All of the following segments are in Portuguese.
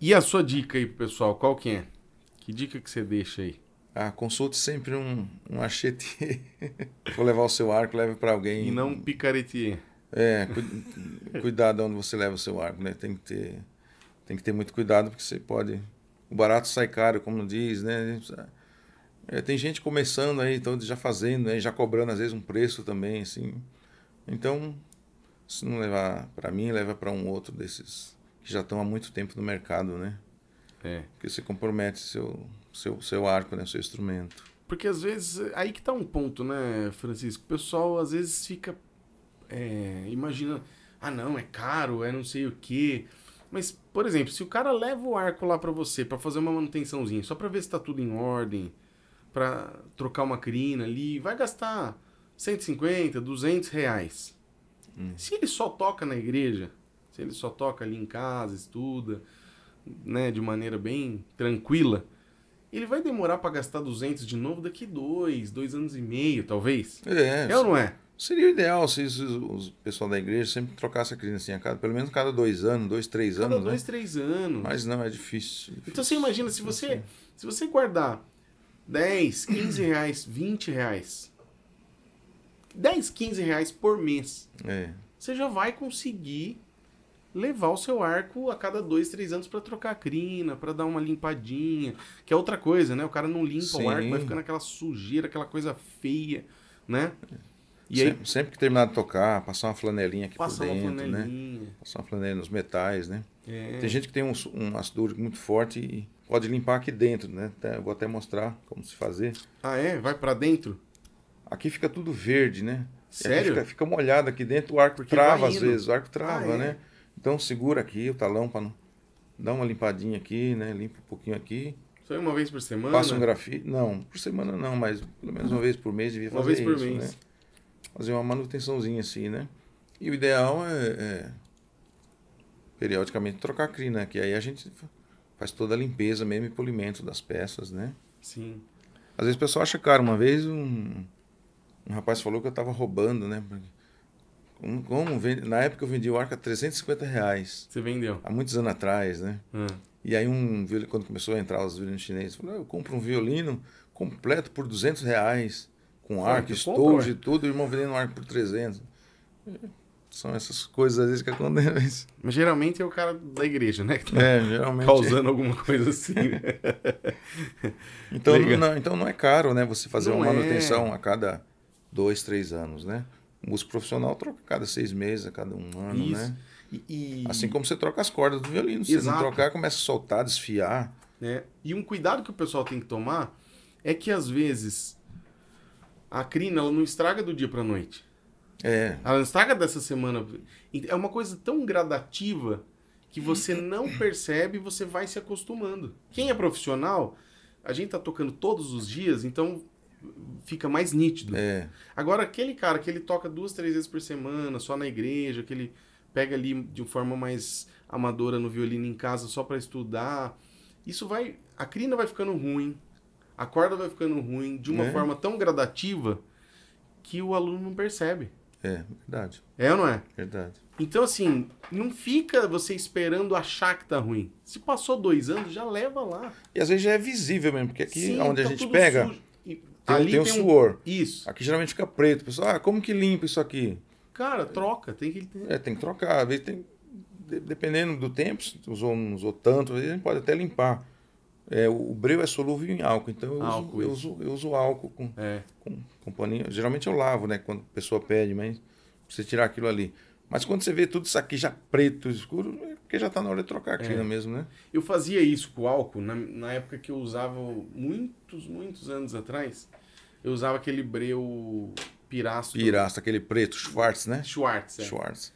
E a sua dica aí pro pessoal, qual que é? Que dica que você deixa aí? Ah, consulte sempre um, um achete. Vou levar o seu arco, leve para alguém. E não um picaretier. É, cu... cuidado onde você leva o seu arco, né? Tem que ter, tem que ter muito cuidado porque você pode. O barato sai caro, como diz, né? É, tem gente começando aí, então já fazendo, né? já cobrando às vezes um preço também, assim. Então, se não levar para mim, leva para um outro desses que já estão há muito tempo no mercado, né? É. Porque você compromete seu, seu, seu arco, né? Seu instrumento. Porque às vezes, aí que tá um ponto, né, Francisco? O pessoal às vezes fica. É, ah não, é caro, é não sei o quê. Mas, por exemplo, se o cara leva o arco lá para você para fazer uma manutençãozinha, só para ver se tá tudo em ordem, para trocar uma crina ali, vai gastar 150, 200 reais. Hum. Se ele só toca na igreja, se ele só toca ali em casa, estuda, né, de maneira bem tranquila, ele vai demorar para gastar 200 de novo daqui dois, dois anos e meio, talvez. É. É ou não é? Seria o ideal se os pessoal da igreja sempre trocasse a criancinha, assim, a cada, pelo menos cada dois anos, dois, três cada anos. Cada né? dois, né? três anos. Mas não, é difícil, difícil. É então você imagina, se é você, se você guardar 10, 15 reais, 20 reais, 10, 15 reais por mês, é. você já vai conseguir levar o seu arco a cada dois, três anos para trocar a crina, para dar uma limpadinha, que é outra coisa, né? O cara não limpa Sim. o arco, vai ficando aquela sujeira, aquela coisa feia, né? E sempre, aí... sempre que terminar de tocar, passar uma flanelinha aqui passar por dentro, né? Passar uma flanelinha nos metais, né? É. Tem gente que tem um, um ácido muito forte e pode limpar aqui dentro, né? Eu vou até mostrar como se fazer. Ah, é? Vai para dentro? Aqui fica tudo verde, né? Sério? Fica, fica molhado aqui dentro, o arco Porque trava às vezes, o arco trava, ah, é? né? Então segura aqui o talão para não... dar uma limpadinha aqui, né? Limpa um pouquinho aqui. Só uma vez por semana? Passa um grafite. Não, por semana não, mas pelo menos uma vez por mês devia fazer uma vez por isso, mês. né? Fazer uma manutençãozinha assim, né? E o ideal é, é periodicamente trocar a crina, né? que aí a gente faz toda a limpeza mesmo e polimento das peças, né? Sim. Às vezes o pessoal acha caro. Uma vez um, um rapaz falou que eu estava roubando, né? Porque como, como vende... Na época eu vendi o Arca a 350 reais. Você vendeu? Há muitos anos atrás, né? Hum. E aí, um quando começou a entrar os violinos chineses, ah, eu compro um violino completo por 200 reais, com arco, estojo e tudo, e o irmão vendendo um arco por 300. É, são essas coisas às vezes que acontecem. Mas geralmente é o cara da igreja, né? Que tá é, geralmente. Causando é. alguma coisa assim. Né? então, não, não, então não é caro, né? Você fazer não uma é. manutenção é. a cada dois, três anos, né? O músico profissional troca cada seis meses, a cada um ano, né? Isso. né? E, e... Assim como você troca as cordas do violino. Se você não trocar, começa a soltar, desfiar. É. E um cuidado que o pessoal tem que tomar é que às vezes a crina ela não estraga do dia para noite. É. Ela não estraga dessa semana. É uma coisa tão gradativa que você uhum. não percebe e você vai se acostumando. Quem é profissional, a gente tá tocando todos os dias, então fica mais nítido. É. Agora, aquele cara que ele toca duas, três vezes por semana, só na igreja, que ele pega ali de forma mais amadora no violino em casa só para estudar, isso vai. A crina vai ficando ruim, a corda vai ficando ruim de uma é. forma tão gradativa que o aluno não percebe. É, verdade. É ou não é? Verdade. Então, assim, não fica você esperando achar que tá ruim. Se passou dois anos, já leva lá. E às vezes já é visível mesmo, porque aqui Sim, onde tá a gente pega, sujo. Tem, Ali tem, tem um suor. Isso. Aqui geralmente fica preto. Pessoal, ah, como que limpa isso aqui? Cara, troca. Tem que. É, tem que trocar. Às vezes tem. Dependendo do tempo, se usou, não usou tanto, às vezes a gente pode até limpar. É, o breu é solúvel em álcool, então eu, álcool, uso, eu uso, eu uso, álcool com, é. com, com paninho. Geralmente eu lavo, né? Quando a pessoa pede, mas você tirar aquilo ali. Mas quando você vê tudo isso aqui já preto, escuro, porque já tá na hora de trocar a clina é. mesmo, né? Eu fazia isso com o álcool na, na época que eu usava, muitos, muitos anos atrás, eu usava aquele breu piraço. Piraço, do... aquele preto, Schwartz, né? Schwartz, é. Schwartz.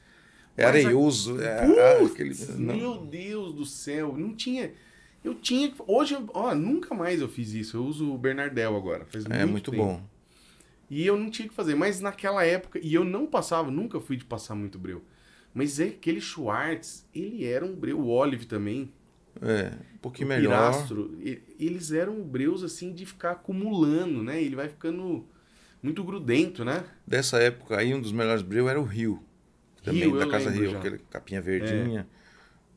É areioso. A... É, Putz, aquele... Meu Deus do céu, não tinha... Eu tinha. Hoje, ó, nunca mais eu fiz isso. Eu uso o Bernardel agora. Faz é muito, muito bom. E eu não tinha que fazer. Mas naquela época, e eu não passava, nunca fui de passar muito breu. Mas é aquele Schwartz, ele era um breu. O Olive também. É, um pouquinho o melhor. Pirastro, eles eram breus assim de ficar acumulando, né? Ele vai ficando muito grudento, né? Dessa época aí, um dos melhores breus era o Rio. Também, Rio, da Casa Rio, já. aquele capinha verdinha. É.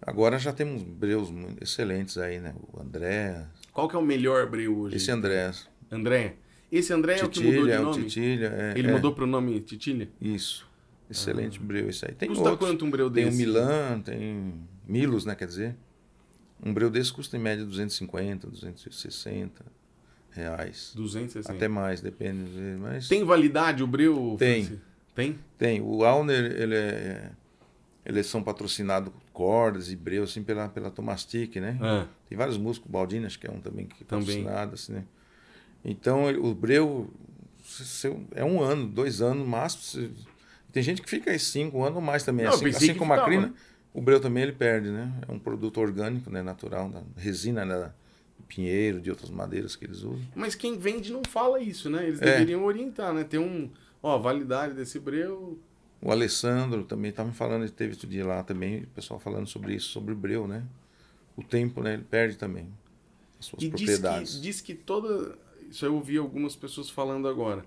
Agora já temos breus excelentes aí, né? O André. Qual que é o melhor breu hoje? Esse André. André. Esse André Titilha, é o que mudou de é nome? O Titilha, é, Ele é. mudou para o nome Titilha? Isso. Excelente uhum. breu isso aí. Tem custa quanto um breu desse? Tem o Milan, tem Milos, né? Quer dizer, um breu desse custa em média 250, 260 reais. 260. Até mais, depende. Mas... Tem validade o breu? Tem. Tem? Tem. O Alner, ele é... Eles é, são patrocinados cordas e breu, assim, pela, pela Tomastic, né? Ah. Tem vários músicos, Baldini, acho que é um também que é patrocinado, assim, né? Então, o breu é um ano, dois anos, máximo, tem gente que fica aí cinco anos ou mais também. Não, assim, assim como a crina, o breu também ele perde, né? É um produto orgânico, né? Natural, da resina, né? pinheiro, de outras madeiras que eles usam. Mas quem vende não fala isso, né? Eles é. deveriam orientar, né? Tem um, ó, validade desse breu. O Alessandro também estava tá me falando, ele teve outro dia lá também, o pessoal falando sobre isso, sobre o breu, né? O tempo, né? Ele perde também as suas e propriedades. Diz que, diz que toda. Isso eu ouvi algumas pessoas falando agora.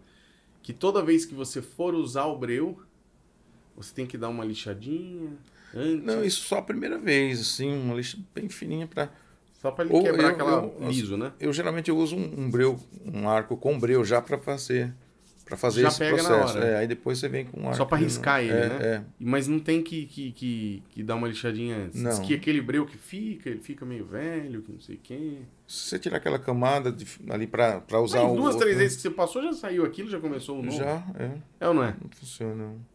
Que toda vez que você for usar o breu, você tem que dar uma lixadinha antes? Não, isso só a primeira vez, assim, uma lixa bem fininha para só para ele Ou quebrar eu, aquela eu, assim, liso, né? Eu geralmente eu uso um, um breu, um arco com breu já para fazer para fazer já esse processo. É, aí depois você vem com um arco. Só para riscar ele, é, né? É. Mas não tem que, que, que, que, dar uma lixadinha antes. Não. Diz que aquele breu que fica, ele fica meio velho, que não sei quem. Se você tirar aquela camada de, ali para usar Aí, duas, o. Duas, três vezes né? que você passou, já saiu aquilo, já começou o novo. Já, é. É ou não é? Não funciona.